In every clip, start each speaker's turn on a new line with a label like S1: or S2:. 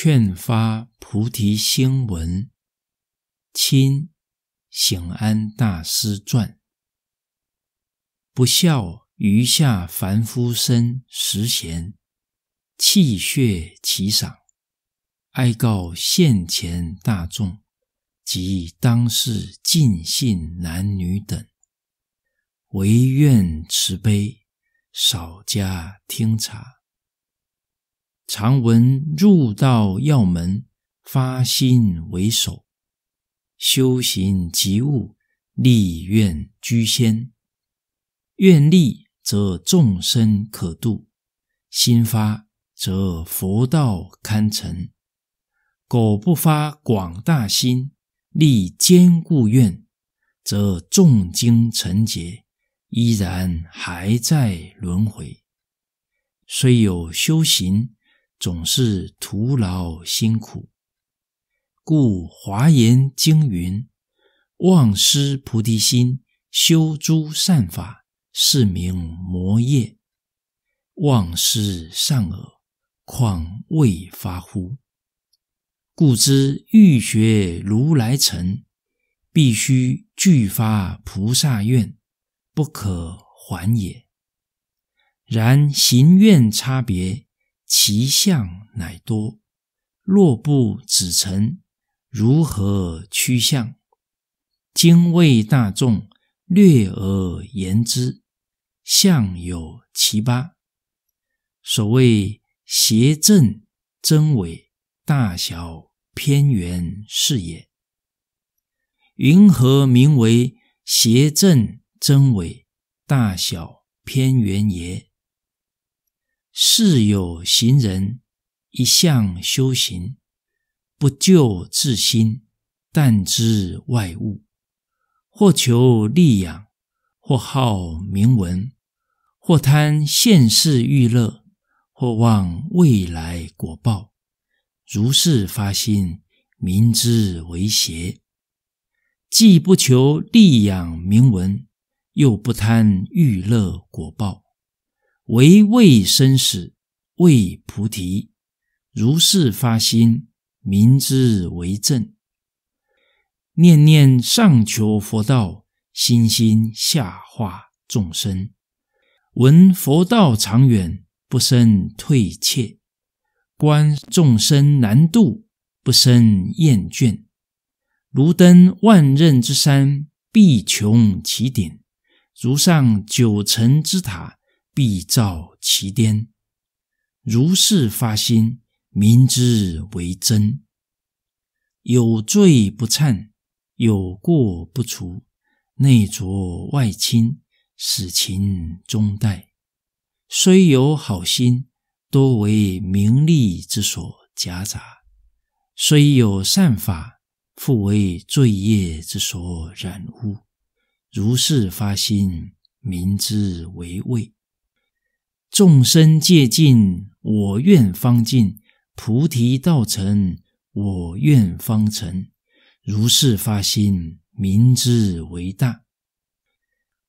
S1: 劝发菩提心文，亲，醒安大师传。不孝余下凡夫身实贤，气血其赏，哀告现前大众及当世尽信男女等，唯愿慈悲，少加听察。常闻入道要门，发心为首；修行即物，立愿居先。愿立则众生可度，心发则佛道堪成。苟不发广大心，立坚固愿，则众经成劫，依然还在轮回。虽有修行。总是徒劳辛苦，故华严经云：“忘失菩提心，修诸善法是名魔业。”忘失善恶，况未发乎？故知欲学如来成，必须具发菩萨愿，不可还也。然行愿差别。其相乃多，若不止成，如何趋向？今为大众略而言之，相有其八。所谓邪正、真伪、大小、偏圆，是也。云何名为邪正、真伪、大小、偏圆也？世有行人，一向修行，不救自心，但知外物；或求利养，或好名闻，或贪现世欲乐，或望未来果报。如是发心，明知为邪。既不求利养名闻，又不贪欲乐果报。唯未生死，为菩提。如是发心，明之为正。念念上求佛道，心心下化众生。闻佛道长远，不生退怯；观众生难度，不生厌倦。如登万仞之山，必穷其顶；如上九层之塔。必照其颠，如是发心，明知为真。有罪不忏，有过不除，内浊外清，使情终待。虽有好心，多为名利之所夹杂；虽有善法，复为罪业之所染污。如是发心，明知为畏。众生界尽，我愿方尽；菩提道成，我愿方成。如是发心，明之为大。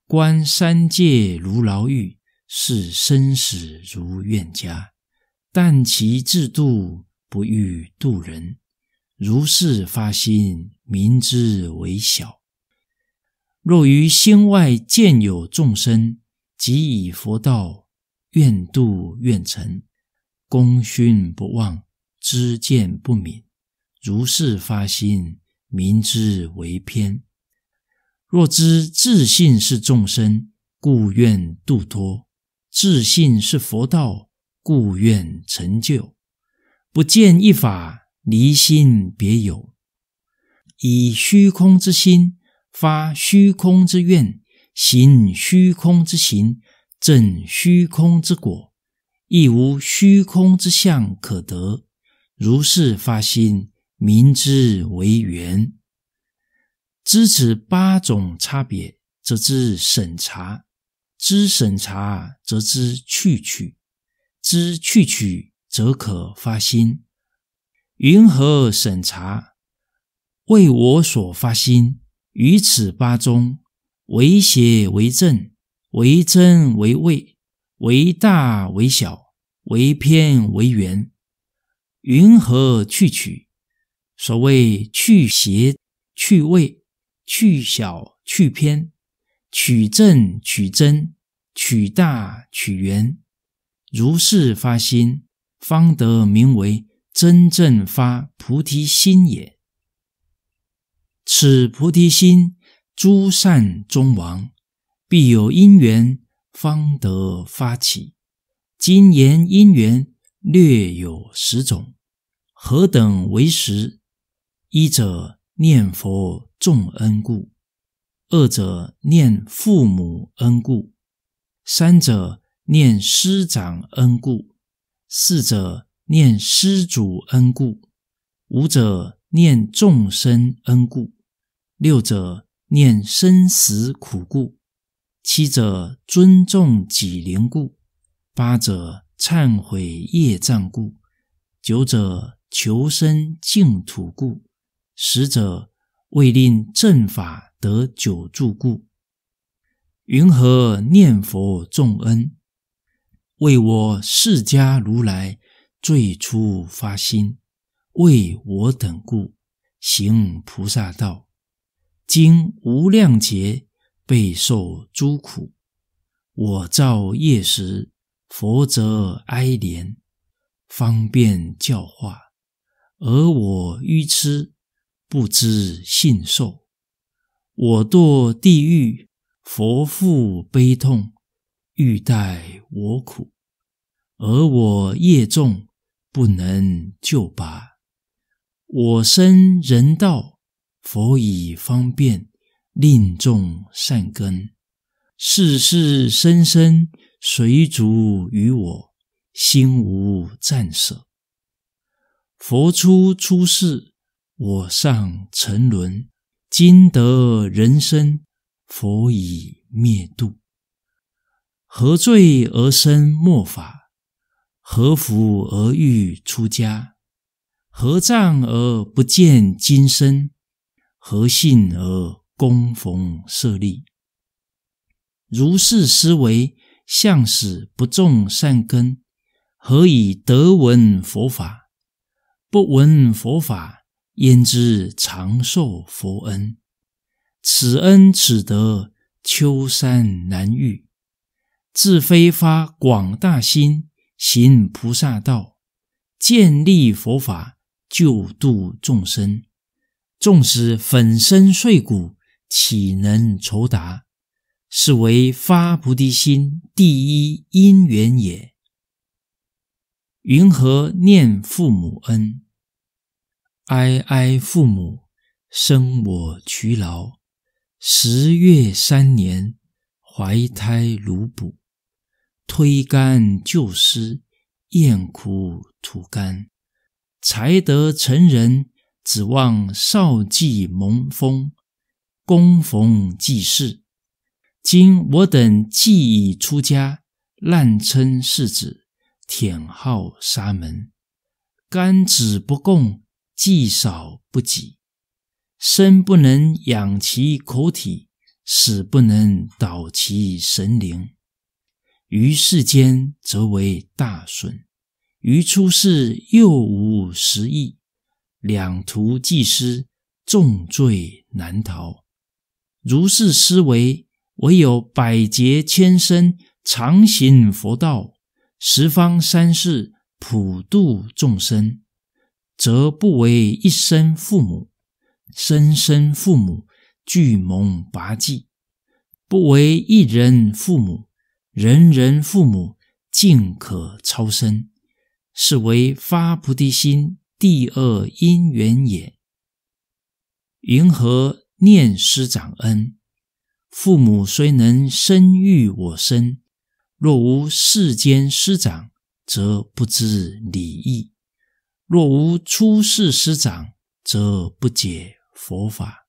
S1: 观三界如牢狱，视生死如怨家。但其制度，不欲度人。如是发心，明之为小。若于心外见有众生，即以佛道。愿度愿成，功勋不忘，知见不泯。如是发心，明知为偏。若知自信是众生，故愿度脱；自信是佛道，故愿成就。不见一法，离心别有。以虚空之心发虚空之愿，行虚空之行。正虚空之果，亦无虚空之相可得。如是发心，明之为缘。知此八种差别，则知审查；知审查，则知去取；知去取，则可发心。云何审查？为我所发心于此八中，为邪为正？为真为味，为大为小，为偏为圆，云何去取？所谓去邪、去味、去小、去偏，取正、取真、取大、取圆。如是发心，方得名为真正发菩提心也。此菩提心，诸善终亡。必有因缘方得发起。今言因缘略有十种，何等为十？一者念佛众恩故；二者念父母恩故；三者念师长恩故；四者念施主恩故；五者念众生恩故；六者念生死苦故。七者尊重己灵故，八者忏悔业障故，九者求生净土故，十者为令正法得久住故。云何念佛重恩？为我释迦如来最初发心，为我等故行菩萨道，经无量劫。备受诸苦，我造业时，佛则哀怜，方便教化；而我愚痴，不知信受。我堕地狱，佛负悲痛，欲待我苦；而我业重，不能救拔。我生人道，佛以方便。令众善根，世事生生，谁逐于我？心无暂舍。佛出出世，我上沉沦；今得人生，佛以灭度。何罪而生末法？何福而欲出家？何障而不见今生？何幸而？供奉舍利，如是思维，向使不种善根，何以得闻佛法？不闻佛法，焉知长寿佛恩？此恩此德，秋山难遇。自非发广大心，行菩萨道，建立佛法，救度众生，纵使粉身碎骨。岂能酬答？是为发菩提心第一因缘也。云何念父母恩？哀哀父母，生我劬劳，十月三年，怀胎如哺，推肝救尸，咽苦吐甘，才得成人，指望少即蒙风。供奉祭世。今我等既已出家，滥称世子，忝号沙门，甘子不供，祭少不几，生不能养其口体，死不能导其神灵，于世间则为大损，于出世又无实益，两途既失，重罪难逃。如是思维，唯有百劫千生，常行佛道，十方三世普度众生，则不为一身父母、生生父母俱蒙拔济；不为一人父母、人人父母尽可超生，是为发菩提心第二因缘也。云何？念师长恩，父母虽能生育我身，若无世间师长，则不知礼义；若无出世师长，则不解佛法。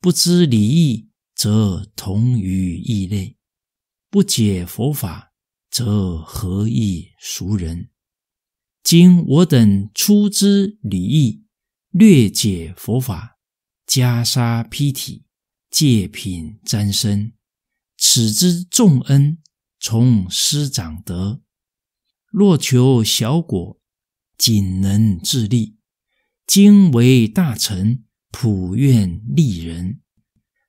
S1: 不知礼义，则同于异类；不解佛法，则何以俗人。今我等出之礼义，略解佛法。袈裟披体，戒品沾身，此之众恩从师长得。若求小果，仅能自立。今为大臣，普愿利人，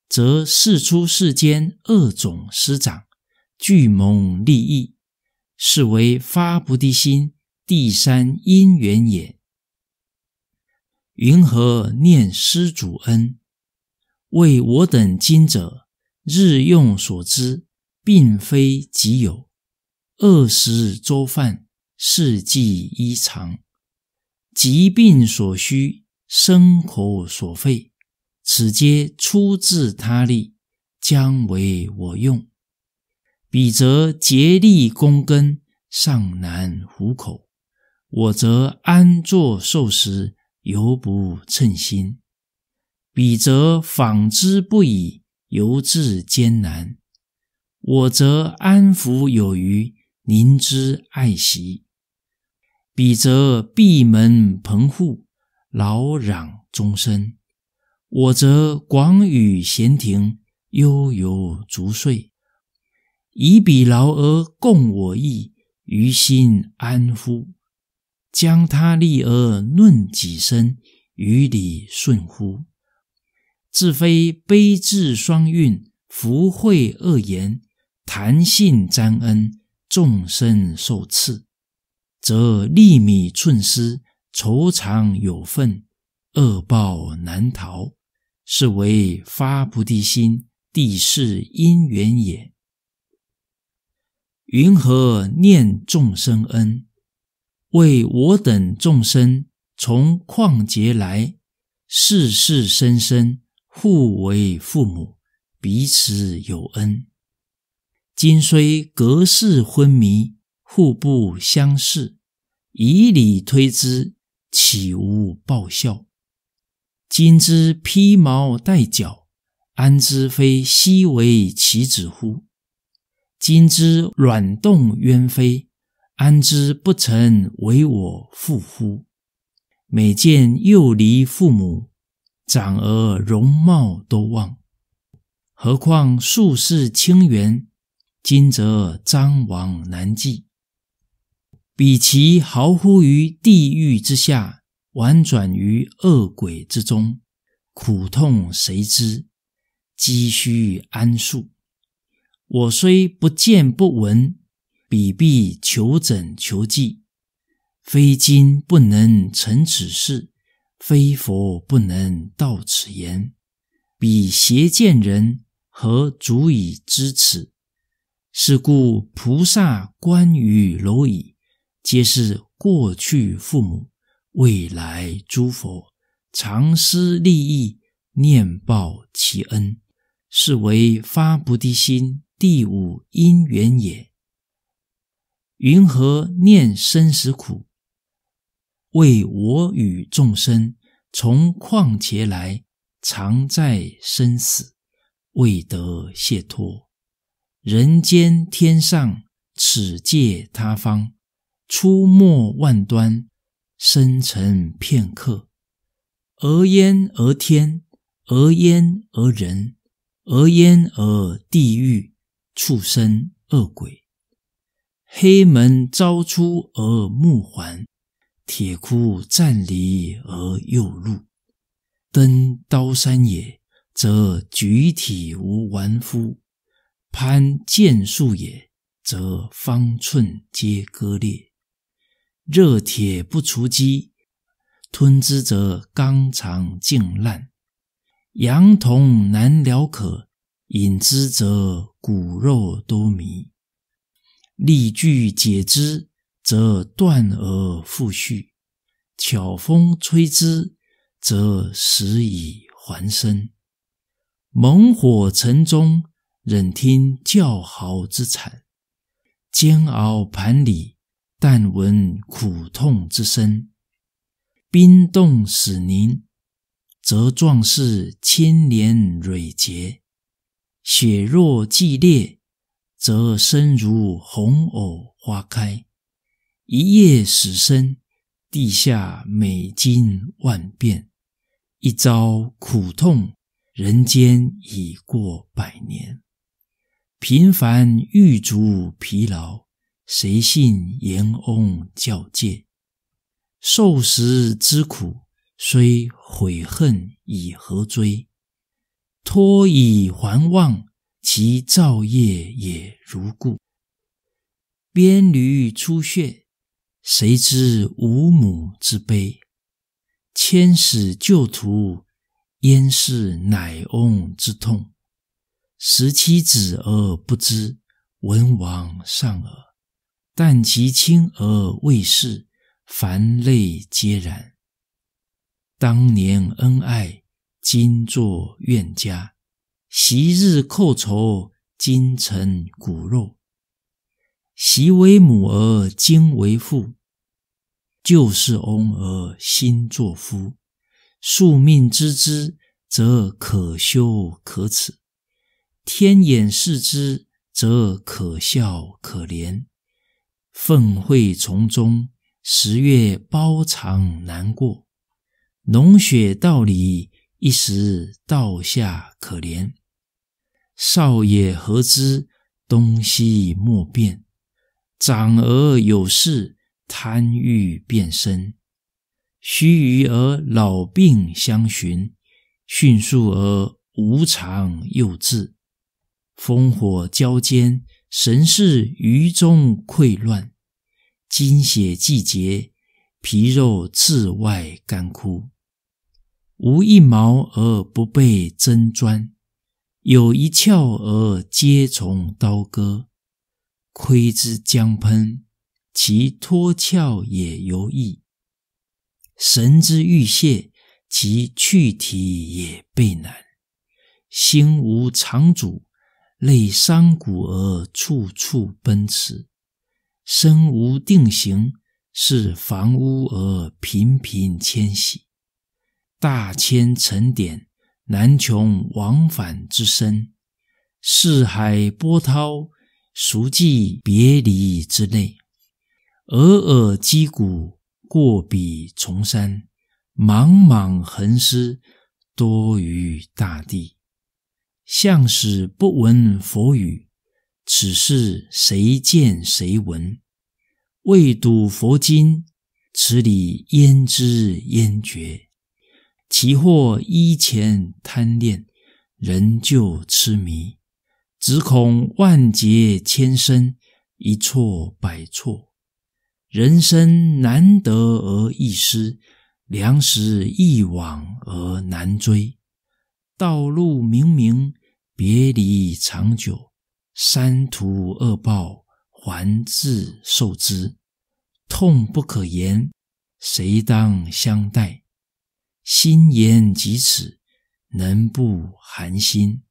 S1: 则示出世间恶种师长，聚蒙利益，是为发菩提心第三因缘也。云何念施主恩？为我等今者日用所知，并非己有。二十粥饭，四季衣裳，疾病所需，生活所费，此皆出自他力，将为我用。彼则竭力躬耕，尚难糊口；我则安坐受食。犹不称心，彼则纺织不已，犹自艰难；我则安抚有余，宁之爱惜。彼则闭门棚户，劳攘终身；我则广宇闲庭，悠游卒岁。以彼劳而共我逸，于心安乎？将他利而论己身，于理顺乎？自非悲智双运，福慧恶言，谈信沾恩，众生受赐，则利米寸丝，愁肠有份，恶报难逃，是为发菩提心，地势因缘也。云何念众生恩？为我等众生从旷劫来，世世生生互为父母，彼此有恩。今虽隔世昏迷，互不相识，以理推之，岂无报效？今之披毛戴角，安知非昔为其子乎？今之软动鸢飞。安知不曾为我父乎？每见幼离父母，长儿容貌都忘，何况数世清源，今则张王难继。比其毫乎于地狱之下，婉转于恶鬼之中，苦痛谁知？积须安恕，我虽不见不闻。彼必求诊求计，非今不能成此事，非佛不能到此言。彼邪见人何足以知此？是故菩萨观于蝼蚁，皆是过去父母，未来诸佛常施利益，念报其恩，是为发菩提心第五因缘也。云何念生死苦？为我与众生从旷劫来，常在生死，未得解脱。人间天上，此界他方，出没万端，生成片刻。而烟而天，而烟而人，而烟而地狱，畜生恶鬼。黑门招出而木还，铁窟暂离而又入。登刀山也，则举体无完肤；攀剑树也，则方寸皆割裂。热铁不除肌，吞之则肝肠尽烂；羊童难疗渴，饮之则骨肉多糜。例句解之，则断而复续；巧风吹之，则死以还生。猛火城中，忍听叫嚎之惨；煎熬盘里，但闻苦痛之声。冰冻使凝，则壮士千年蕊结；雪若既裂。则生如红藕花开，一夜死生；地下美金万变，一朝苦痛，人间已过百年。平凡玉卒疲劳，谁信阎翁教诫？受时之苦，虽悔恨以何追？托以还望。其造业也如故，鞭驴出血，谁知无母之悲；千使旧徒，焉是乃翁之痛？十七子而不知，文王尚耳。但其亲而未识，凡类皆然。当年恩爱，今作怨家。昔日寇仇，今成骨肉；昔为母儿，今为父。旧是翁儿，新作夫。宿命知之，则可修可耻；天眼视之，则可笑可怜。愤会从中，十月包藏难过；脓血道理，一时倒下可怜。少也何知？东西莫辨。长而有事，贪欲变生。须臾而老病相寻，迅速而无常又至。烽火交煎，神势于中溃乱。精血既竭，皮肉自外干枯。无一毛而不被针钻。有一窍而皆从刀割，窥之将喷，其脱壳也尤易；神之欲泄，其去体也倍难。心无常主，累伤骨而处处奔驰；身无定形，是房屋而频频迁徙。大千成点。南穷往返之身，四海波涛，熟记别离之泪。尔尔击鼓，过彼重山；莽莽横尸，多于大地。向使不闻佛语，此事谁见谁闻？未睹佛经，此理焉知焉觉？其或依钱贪恋，仍旧痴迷；只恐万劫千生，一错百错。人生难得而易失，粮食易往而难追。道路明明，别离长久，三途恶报，还自受之，痛不可言，谁当相待？心言即此，能不寒心？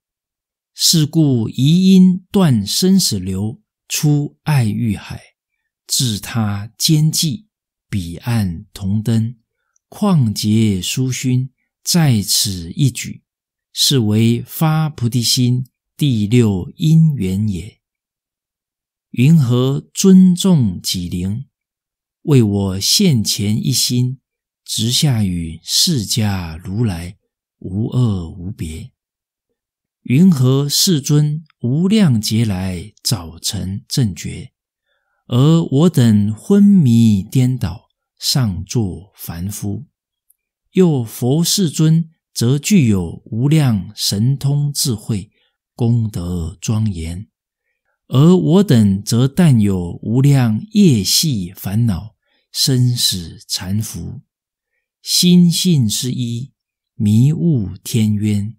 S1: 是故疑因断生死流，出爱欲海，自他奸寂彼岸同灯。况结殊勋，在此一举，是为发菩提心第六因缘也。云何尊重己灵，为我现前一心？直下与释迦如来无二无别。云何世尊无量劫来早成正觉，而我等昏迷颠倒，尚作凡夫；又佛世尊则具有无量神通智慧，功德庄严，而我等则但有无量业系烦恼，生死缠缚。心性失一，迷雾天渊；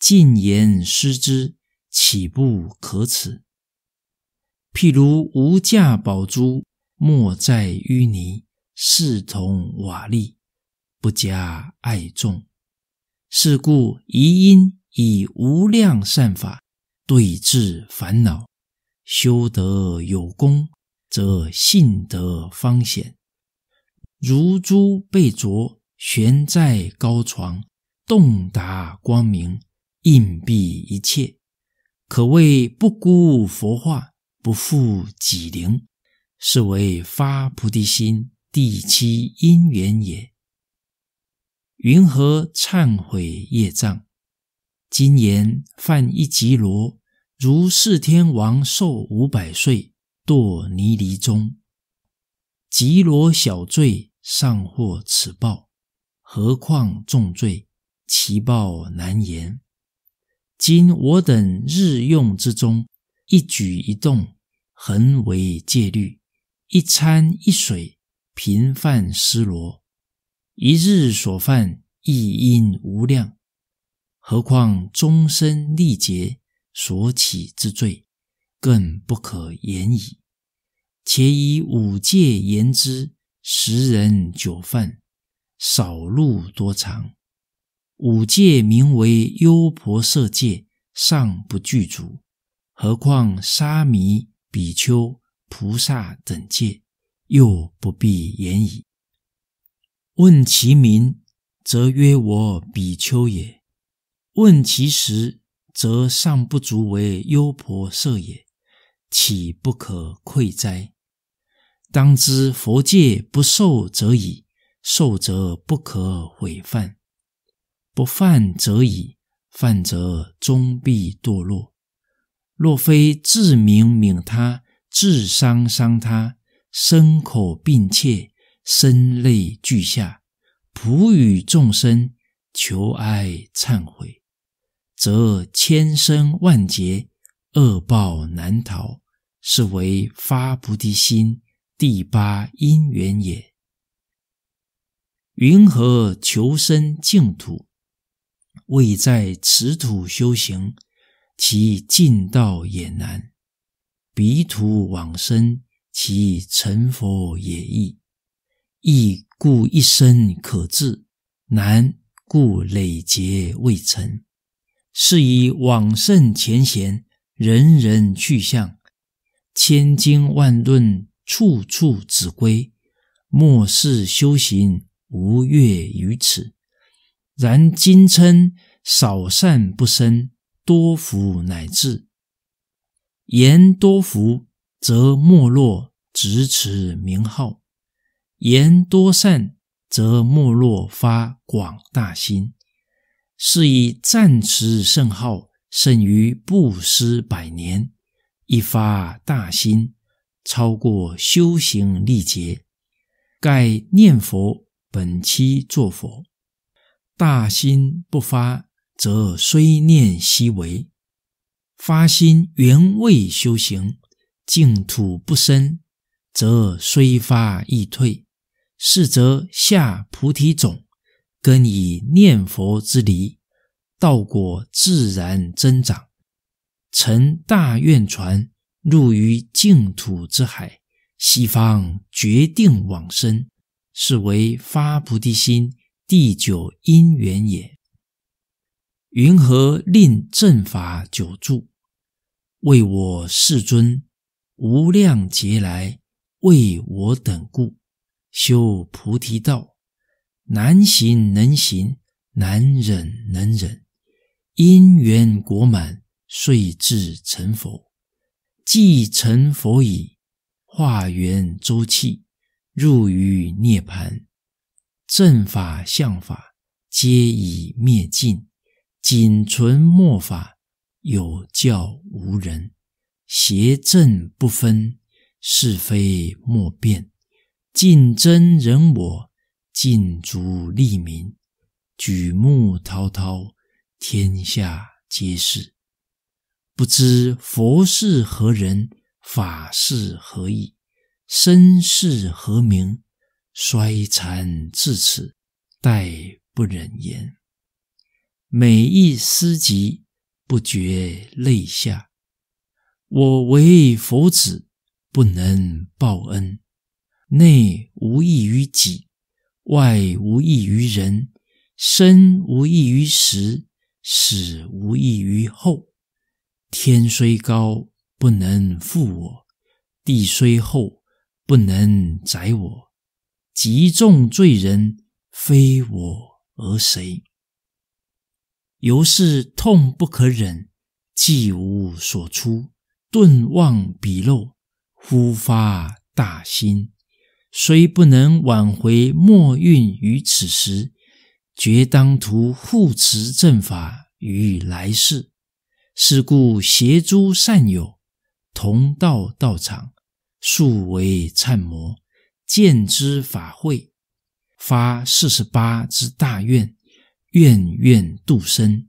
S1: 尽言失之，岂不可耻？譬如无价宝珠，莫在淤泥，视同瓦砾，不加爱重。是故宜因以无量善法对治烦恼，修得有功，则信德方显。如珠被琢。悬在高床，洞达光明，应蔽一切，可谓不辜佛化，不负己灵，是为发菩提心第七因缘也。云何忏悔业障？今言犯一吉罗，如是天王寿五百岁堕泥犁中，吉罗小罪尚获此报。何况重罪，其报难言。今我等日用之中，一举一动恒为戒律，一餐一水频犯失罗，一日所犯亦应无量。何况终身历劫所起之罪，更不可言矣。且以五戒言之，十人九犯。少路多长，五界名为优婆色界，尚不具足，何况沙弥、比丘、菩萨等界，又不必言矣。问其名，则曰我比丘也；问其实，则尚不足为优婆色也，岂不可愧哉？当知佛界不受，则已。受则不可悔犯，不犯则已，犯则终必堕落。若非自明悯他，自伤伤他，身口并切，声泪俱下，普语众生求哀忏悔，则千生万劫恶报难逃，是为发菩提心第八因缘也。云何求生净土？未在此土修行，其进道也难；彼土往生，其成佛也易。易故一生可至，难故累劫未成。是以往圣前贤，人人去向；千经万论，处处指归。末世修行。无悦于此。然今称少善不生多福，乃至言多福，则没落执持名号；言多善，则没落发广大心。是以暂持圣号，胜于布施百年；一发大心，超过修行历劫。盖念佛。本期作佛，大心不发，则虽念悉为发心；原未修行，净土不生，则虽发亦退。是则下菩提种，根以念佛之离道果，自然增长。成大愿，船，入于净土之海，西方决定往生。是为发菩提心，第九因缘也。云何令正法久住？为我世尊，无量劫来为我等故，修菩提道，难行能行，难忍能忍，因缘果满，遂至成佛。既成佛矣，化缘周气。入于涅盘，正法、相法皆已灭尽，仅存末法，有教无人，邪正不分，是非莫辨，尽真人我，尽足利民，举目滔滔，天下皆是，不知佛是何人，法是何意。身世何名，衰残至此，待不忍言。每一思及，不觉泪下。我为佛子，不能报恩；内无益于己，外无益于人，生无益于时，死无益于后。天虽高，不能覆我；地虽厚，不能载我，极重罪人，非我而谁？由是痛不可忍，既无所出，顿忘彼漏，忽发大心，虽不能挽回末运于此时，决当图护持正法于来世。是故携诸善友，同道道场。数为忏魔，见之法会，发四十八之大愿，愿愿度生，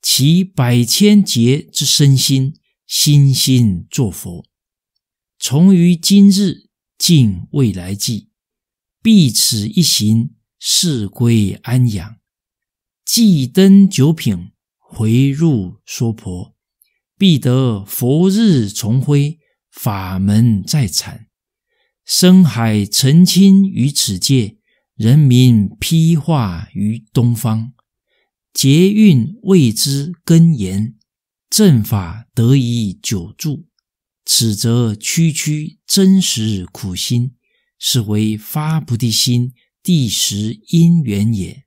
S1: 其百千劫之身心，心心作佛，从于今日尽未来际，必此一行，誓归安养，即登九品，回入娑婆，必得佛日重辉。法门在产，生海澄清于此界；人民披化于东方，劫运未知根源，正法得以久住。此则区区真实苦心，是为发菩提心第十因缘也。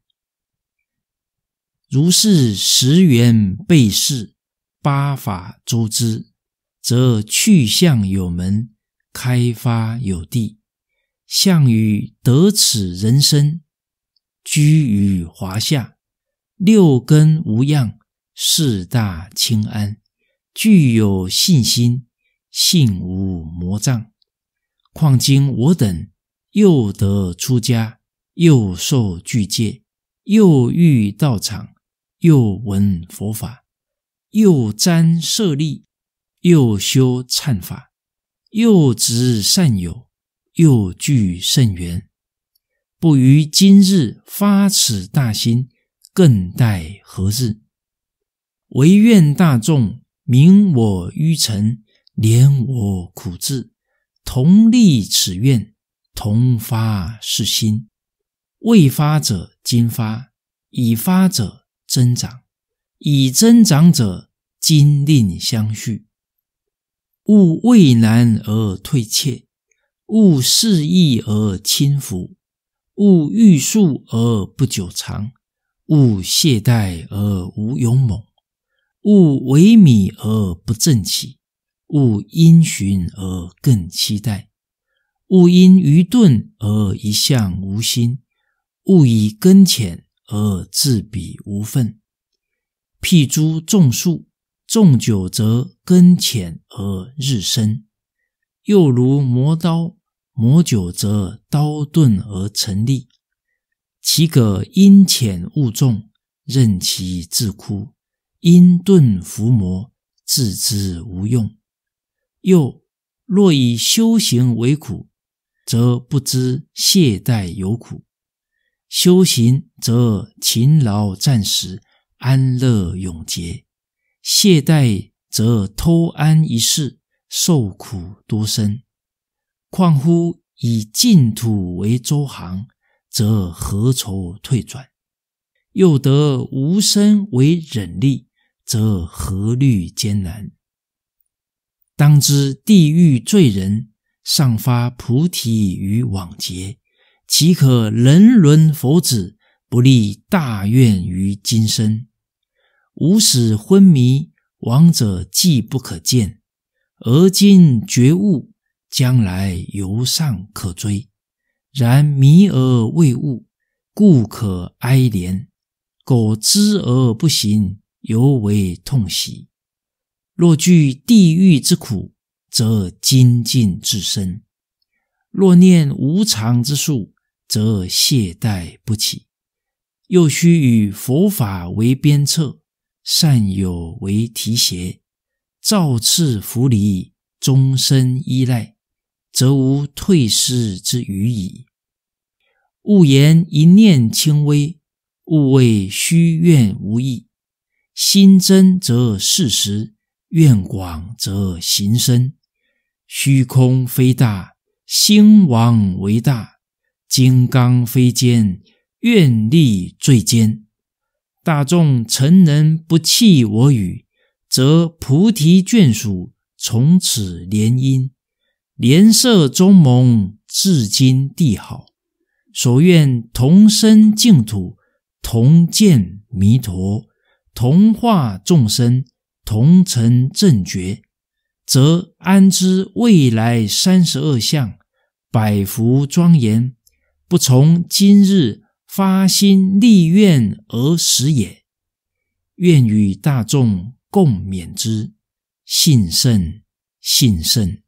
S1: 如是十缘备事，八法诸之。则去向有门，开发有地。项羽得此人生，居于华夏，六根无恙，四大清安，具有信心，信无魔障。况今我等又得出家，又受具戒，又遇道场，又闻佛法，又沾舍利。又修忏法，又执善友，又具圣缘，不于今日发此大心，更待何日？唯愿大众明我愚尘，怜我苦志，同立此愿，同发是心。未发者今发，已发者增长，已增长者今令相续。勿畏难而退怯，勿肆意而轻浮，勿欲速而不久长，勿懈怠而无勇猛，勿萎靡而不振起，勿因循而更期待，勿因愚钝而一向无心，勿以根浅而自比无分。辟诸种树。重久则根浅而日深，又如磨刀，磨久则刀钝而成利。岂可因浅误重，任其自枯？因钝伏磨，自知无用。又若以修行为苦，则不知懈怠有苦。修行则勤劳暂时，安乐永结。懈怠则偷安一世，受苦多深；况乎以净土为周行，则何愁退转？又得无生为忍力，则何虑艰难？当知地狱罪人尚发菩提于往劫，岂可人伦佛子不立大愿于今生？吾始昏迷，亡者既不可见；而今觉悟，将来犹尚可追。然迷而未悟，故可哀怜；苟知而不行，尤为痛惜。若惧地狱之苦，则精进自深；若念无常之术，则懈怠不起。又须以佛法为鞭策。善有为提携，造次扶离，终身依赖，则无退失之余矣。勿言一念轻微，勿谓虚愿无益。心真则事实，愿广则行深。虚空非大，心王为大；金刚非坚，愿力最坚。大众诚能不弃我语，则菩提眷属从此联姻，联色中盟，至今帝好。所愿同生净土，同见弥陀，同化众生，同成正觉，则安知未来三十二相、百福庄严，不从今日？发心立愿而死也，愿与大众共勉之。信甚，信甚。